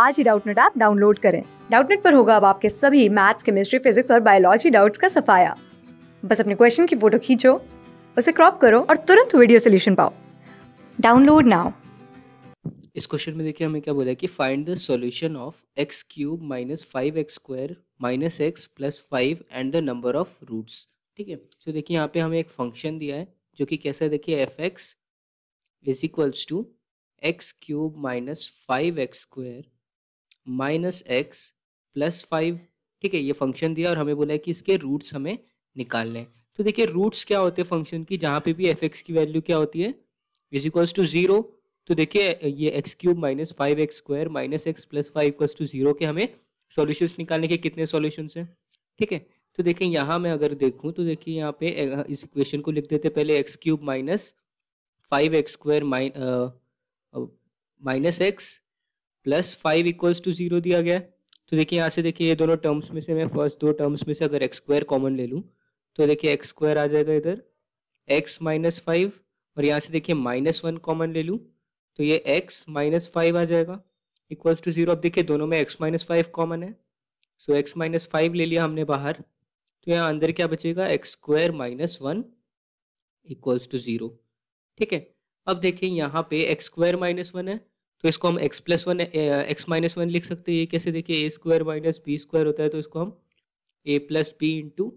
आज ही Doubtnut app download करें डाउटनेट पर होगा अब आपके सभी मैथ्स केमिस्ट्री फिजिक्स और बायोलॉजी डाउट्स का सफाया बस अपने क्वेश्चन की फोटो खींचो उसे क्रॉप करो और तुरंत वीडियो सोल्यूशन पाओ डाउनलोड नाउ इस क्वेश्चन में देखिए हमें क्या बोला है कि find the solution of x cube minus five x square minus x plus five and the number of roots ठीक है तो देखिए यहाँ पे हमें एक फंक्शन दिया है जो कि कैसा है देखिए f x is equals to x cube minus five x square minus x plus five ठीक है ये फंक्शन दिया और हमें बोला है कि इसके रूट्स हमें निकालने लें तो देखिए रूट्स क्या होते हैं फंक्शन की जहाँ पे भी एफ एक्स की वैल्यू क्या होती है इज इक्वल्स टू जीरो तो देखिए ये x cube minus five x square minus x plus five equals to zero के हमें सॉल्यूशंस निकालने के कितने सॉल्यूशंस हैं ठीक है तो देखिए यहाँ मैं अगर देखूँ तो देखिए यहाँ पे इस इक्वेशन को लिख देते पहले x cube minus five x square minus x plus five equals to zero दिया गया तो देखिए यहाँ से देखिए ये दोनों टर्म्स में से मैं फर्स्ट दो टर्म्स में से अगर एक्स स्क्वायर कॉमन ले लूँ तो देखिए एक्स स्क्वायर आ जाएगा इधर एक्स माइनस फाइव और यहाँ से देखिए माइनस वन कॉमन ले लूँ तो ये एक्स माइनस फाइव आ जाएगा इक्वल्स टू जीरो अब देखिए दोनों में एक्स माइनस फाइव कॉमन है सो एक्स माइनस फाइव ले लिया हमने बाहर तो यहाँ अंदर क्या बचेगा x square minus one equals to zero ठीक है अब देखिए यहाँ पे एक्स स्क्वायर माइनस वन है तो इसको हम x plus one x minus one लिख सकते हैं ये कैसे देखिए a square minus b square होता है तो इसको हम a plus b into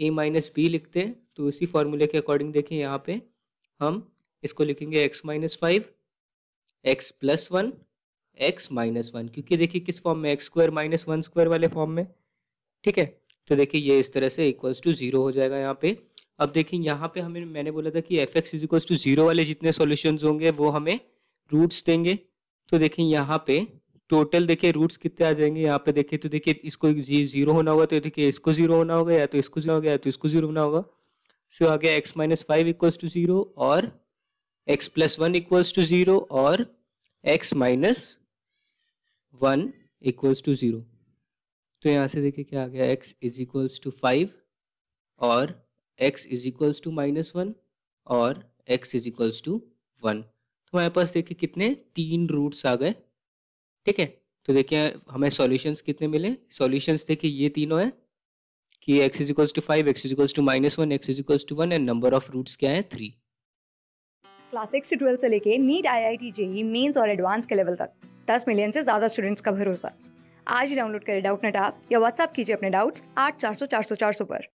a minus b लिखते हैं तो इसी फॉर्मूले के अकॉर्डिंग देखिए यहाँ पे हम इसको लिखेंगे x minus five x plus one x minus one क्योंकि देखिए किस फॉर्म में x square minus one square वाले फॉर्म में ठीक है तो देखिए ये इस तरह से इक्वल्स टू जीरो हो जाएगा यहाँ पे अब देखिए यहाँ पे हमें मैंने बोला था कि f x is equals to zero वाले जितने सोल्यूशन होंगे वो हमें रूट्स देंगे तो देखिए यहाँ पे टोटल देखिए रूट्स कितने आ जाएंगे यहाँ पे देखिए तो देखिए इसको जीरो होना होगा तो देखिए इसको जीरो होना होगा या तो इसको जीरो होगा या तो इसको जीरो होना होगा सो आ गया x minus five equals to zero और x plus one equals to zero और x minus one equals to zero तो यहाँ से देखिए क्या आ गया x is equals to five और x is equals to minus one और x is equals to one हमारे पास देखिए कितने तीन रूट्स आ गए ठीक है तो देखिए हमें सॉल्यूशंस कितने मिले सॉल्यूशंस देखिए ये तीनों है कि x is equals to five x is equals to minus one x is equals to one and number of roots क्या है थ्री क्लास सिक्स से ट्वेल्थ से लेके NEET I I T JEE mains और एडवांस के level तक दस million से ज्यादा स्टूडेंट्स का भरोसा आज ही डाउनलोड करें डाउट नेट आप या व्हाट्सअप कीजिए अपने डाउट्स आठ चार सौ चार सौ चार सौ पर